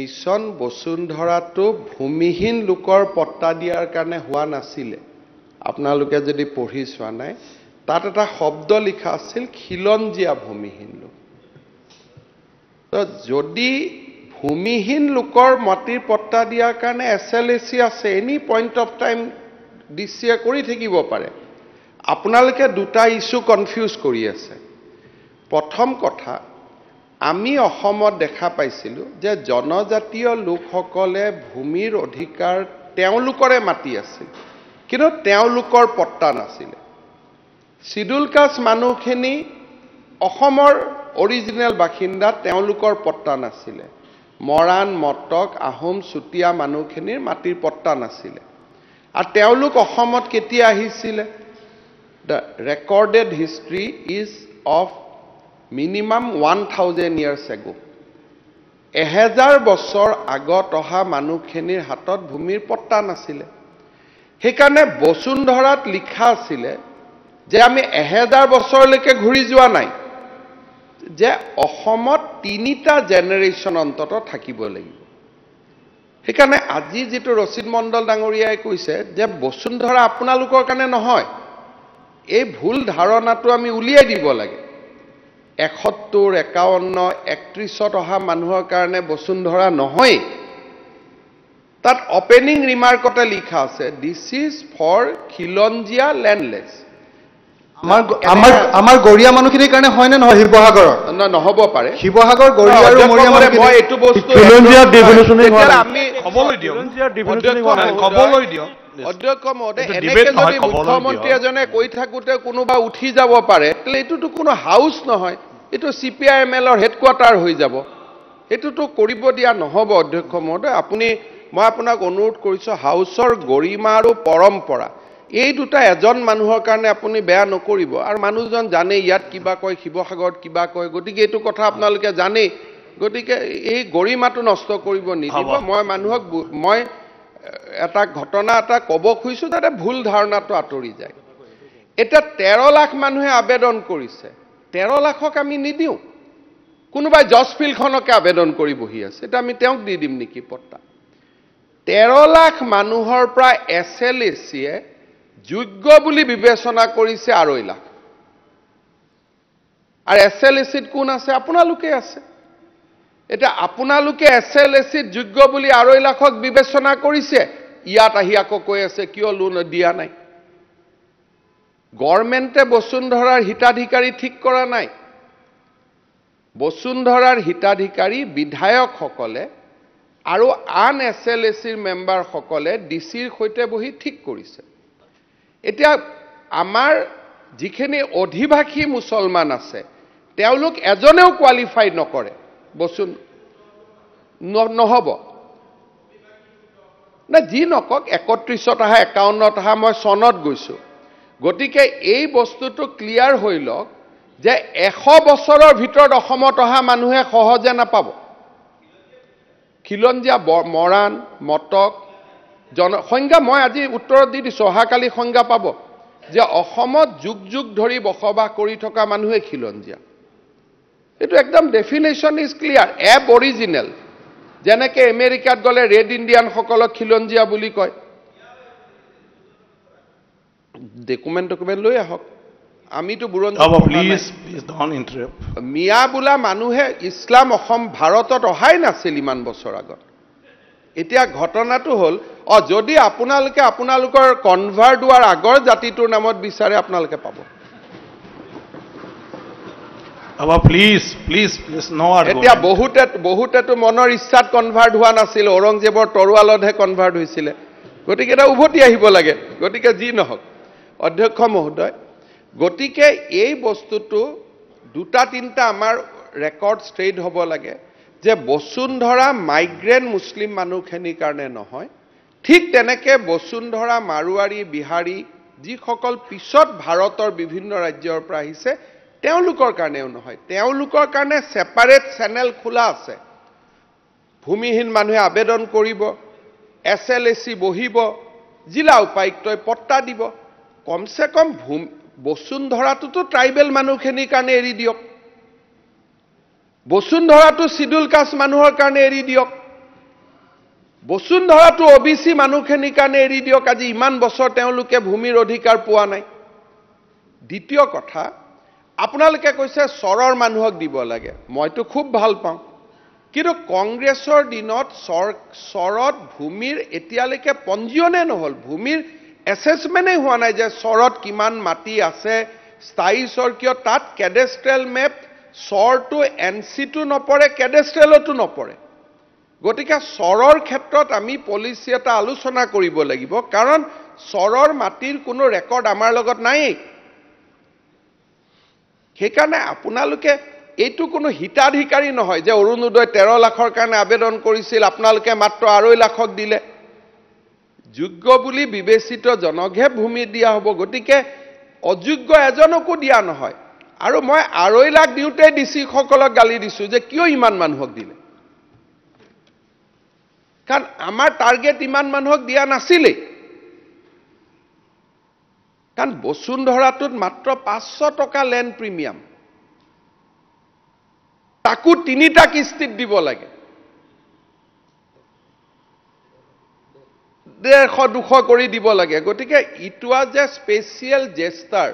mission বসুন্ধৰাটো ভূমিহীন লোকৰ পট্টা দিয়াৰ কাৰণে হোৱা নাছিলে আপোনালোকে যদি পঢ়ি চোৱা নাই তাত এটা শব্দ লিখা আছিল খিলঞ্জীয়া ভূমিহীন লোক যদি ভূমিহীন লোকৰ মাটিৰ পট্টা দিয়াৰ কাৰণে এছ এল এ চি আছে any point of time D C A কৰি থাকিব পাৰে আপোনালোকে দুটা ইছ্যু কনফিউজ কৰি আছে প্ৰথম কথা আমি অসমত দেখা পাইছিলোঁ যে জনজাতীয় লোকসকলে ভূমিৰ অধিকাৰ তেওঁলোকৰে মাটি আছিল কিন্তু তেওঁলোকৰ পট্টা নাছিলে চিডুল কাষ্ট মানুহখিনি অসমৰ অৰিজিনেল বাসিন্দা তেওঁলোকৰ পট্টা নাছিলে মৰাণ মটক আহোম চুতীয়া মানুহখিনিৰ মাটিৰ পট্টা নাছিলে আৰু তেওঁলোক অসমত কেতিয়া আহিছিলে the recorded history is of minimum one thousand years ago এহেজাৰ বছৰ আগত অহা মানুহখিনিৰ হাতত ভূমিৰ পট্টা নাছিলে সেইকাৰণে বসুন্ধৰাত লিখা আছিলে যে আমি এহেজাৰ বছৰলৈকে ঘূৰি যোৱা নাই যে অসমত তিনিটা জেনেৰেশ্যন অন্তত থাকিব লাগিব সেইকাৰণে আজি যিটো ৰচিদ মণ্ডল ডাঙৰীয়াই কৈছে যে বসুন্ধৰা আপোনালোকৰ কাৰণে নহয় এই ভুল ধাৰণাটো আমি উলিয়াই দিব লাগে এসত্তৰ একাৱন্ন একত্ৰিছত অহা মানুহৰ কাৰণে বসুন্ধৰা নহয় তাত অপেনিং ৰিমাৰ্কতে লিখা আছে দিছ ইজ ফৰ খিলঞ্জীয়া লেণ্ডলেছ আমাৰ গৰীয়া মানুহখিনিৰ কাৰণে নহয় শিৱসাগৰ অধ্যক্ষ মহোদয় এনেকৈ যদি মুখ্যমন্ত্ৰী এজনে কৈ থাকোঁতে কোনোবা উঠি যাব পাৰে তেতিয়া এইটোতো কোনো হাউচ নহয় এইটো চি পি আই এম এলৰ হেডকোৱাৰ্টাৰ হৈ যাব এইটোতো কৰিব দিয়া নহ'ব অধ্যক্ষ মহোদয় আপুনি মই আপোনাক অনুৰোধ কৰিছোঁ হাউচৰ গৰিমা আৰু পৰম্পৰা এই দুটা এজন মানুহৰ কাৰণে আপুনি বেয়া নকৰিব আৰু মানুহজন জানেই ইয়াত কিবা কয় শিৱসাগৰত কিবা কয় গতিকে এইটো কথা আপোনালোকে জানেই গতিকে এই গৰিমাটো নষ্ট কৰিব নিদিব মই মানুহক মই এটা ঘটনা এটা ক'ব খুজিছোঁ যাতে ভুল ধাৰণাটো আঁতৰি যায় এতিয়া তেৰ লাখ মানুহে আবেদন কৰিছে তেৰ লাখক আমি নিদিওঁ কোনোবাই জজ ফিল্ডখনকে আবেদন কৰি বহি আছে এতিয়া আমি তেওঁক দি দিম নেকি পত্তা তেৰ লাখ মানুহৰ পৰা এছ এল এ চিয়ে যোগ্য বুলি বিবেচনা কৰিছে আঢ়ৈ লাখ আৰু এছ এল এ চিত কোন আছে আপোনালোকে আছে এটা আপোনালোকে এছ এল এছ চিত যোগ্য বুলি আঢ়ৈ লাখক বিবেচনা কৰিছে ইয়াত আহি আকৌ কৈ আছে কিয় লোন দিয়া নাই গৰ্মেণ্টে বসুন্ধৰাৰ হিতাধিকাৰী ঠিক কৰা নাই বসুন্ধৰাৰ হিতাধিকাৰী বিধায়কসকলে আৰু আন এছ এল এছ চিৰ মেম্বাৰসকলে ডি চিৰ সৈতে বহি ঠিক কৰিছে এতিয়া আমাৰ যিখিনি অধিবাসী মুছলমান আছে তেওঁলোক এজনেও কোৱালিফাই নকৰে বচোন নহ'ব নাই যি নকওক একত্ৰিছত অহা একাৱন্নত অহা মই চনত গৈছোঁ গতিকে এই বস্তুটো ক্লিয়াৰ হৈ লওক যে এশ বছৰৰ ভিতৰত অসমত অহা মানুহে সহজে নাপাব খিলঞ্জীয়া মৰাণ মটক জন সংজ্ঞা মই আজি উত্তৰত দি দিছোঁ অহাকালি সংজ্ঞা পাব যে অসমত যুগ যুগ ধৰি বসবাস কৰি থকা মানুহে খিলঞ্জীয়া এইটো একদম definition is clear aboriginal যেনেকৈ আমেৰিকাত গ'লে ৰেড ইণ্ডিয়ানসকলক খিলঞ্জীয়া বুলি কয় ডকুমেণ্ট ডকুমেণ্ট লৈ আহক আমিতো বুৰঞ্জীপ মিয়া বোলা মানুহে ইছলাম অসম ভাৰতত অহাই নাছিল ইমান বছৰ আগত এতিয়া ঘটনাটো হ'ল অঁ যদি আপোনালোকে আপোনালোকৰ কনভাৰ্ট হোৱাৰ আগৰ জাতিটোৰ নামত বিচাৰে আপোনালোকে পাব আবা প্লিজ প্লিজ প্লিজ নোৱাৰ এতিয়া বহুতে বহুতেতো মনৰ ইচ্ছাত কনভাৰ্ট হোৱা নাছিল ঔৰংজেবৰ তৰোৱালতহে কনভাৰ্ট হৈছিলে গতিকে এটা উভতি আহিব লাগে গতিকে যি নহওক অধ্যক্ষ মহোদয় গতিকে এই বস্তুটো দুটা তিনিটা আমাৰ ৰেকৰ্ড ষ্ট্ৰেইট হ'ব লাগে যে বসুন্ধৰা মাইগ্ৰেণ্ট মুছলিম মানুহখিনিৰ কাৰণে নহয় ঠিক তেনেকৈ বসুন্ধৰা মাৰোৱাৰী বিহাৰী যিসকল পিছত ভাৰতৰ বিভিন্ন ৰাজ্যৰ পৰা আহিছে তেওঁলোকৰ কাৰণেও নহয় তেওঁলোকৰ কাৰণে ছেপাৰেট চেনেল খোলা আছে ভূমিহীন মানুহে আবেদন কৰিব এছ এল এ চি বহিব জিলা উপায়ুক্তই পট্টা দিব কমচে কম ভূমি বসুন্ধৰাটোতো ট্ৰাইবেল মানুহখিনিৰ কাৰণে এৰি দিয়ক বসুন্ধৰাটো চিডুল কাষ্ট মানুহৰ কাৰণে এৰি দিয়ক বসুন্ধৰাটো অ বি চি মানুহখিনিৰ কাৰণে এৰি দিয়ক আজি ইমান বছৰ তেওঁলোকে ভূমিৰ অধিকাৰ পোৱা নাই দ্বিতীয় কথা আপোনালোকে কৈছে চৰৰ মানুহক দিব লাগে মইতো খুব ভাল পাওঁ কিন্তু কংগ্ৰেছৰ দিনত চৰ চৰত ভূমিৰ এতিয়ালৈকে পঞ্জীয়নে নহ'ল ভূমিৰ এছেছমেণ্টেই হোৱা নাই যে চৰত কিমান মাটি আছে স্থায়ী চৰ কিয় তাত কেডেষ্ট্ৰেল মেপ চৰটো এন চিটো নপৰে কেডেষ্ট্ৰেলতো নপৰে গতিকে চৰৰ ক্ষেত্ৰত আমি পলিচি এটা আলোচনা কৰিব লাগিব কাৰণ চৰৰ মাটিৰ কোনো ৰেকৰ্ড আমাৰ লগত নায়েই সেইকাৰণে আপোনালোকে এইটো কোনো হিতাধিকাৰী নহয় যে অৰুণোদয় তেৰ লাখৰ কাৰণে আবেদন কৰিছিল আপোনালোকে মাত্ৰ আঢ়ৈ লাখক দিলে যোগ্য বুলি বিবেচিত জনকহে ভূমি দিয়া হ'ব গতিকে অযোগ্য এজনকো দিয়া নহয় আৰু মই আঢ়ৈ লাখ দিওঁতে ডি চিসকলক গালি দিছোঁ যে কিয় ইমান মানুহক দিলে কাৰণ আমাৰ টাৰ্গেট ইমান মানুহক দিয়া নাছিলেই কাৰণ বসুন্ধৰাটোত মাত্ৰ পাঁচশ টকা লেণ্ড প্ৰিমিয়াম তাকো তিনিটা কিস্তিত দিব লাগে ডেৰশ দুশ কৰি দিব লাগে গতিকে it was a special gesture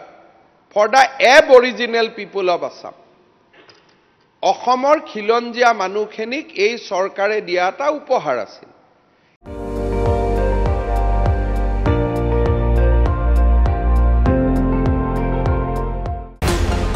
for the aboriginal people of Assam অসমৰ খিলঞ্জীয়া মানুহখিনিক এই চৰকাৰে দিয়া এটা উপহাৰ আছিল